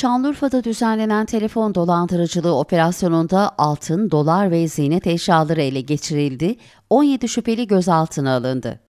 Şanlıurfa'da düzenlenen telefon dolandırıcılığı operasyonunda altın, dolar ve ziynet eşyaları ele geçirildi, 17 şüpheli gözaltına alındı.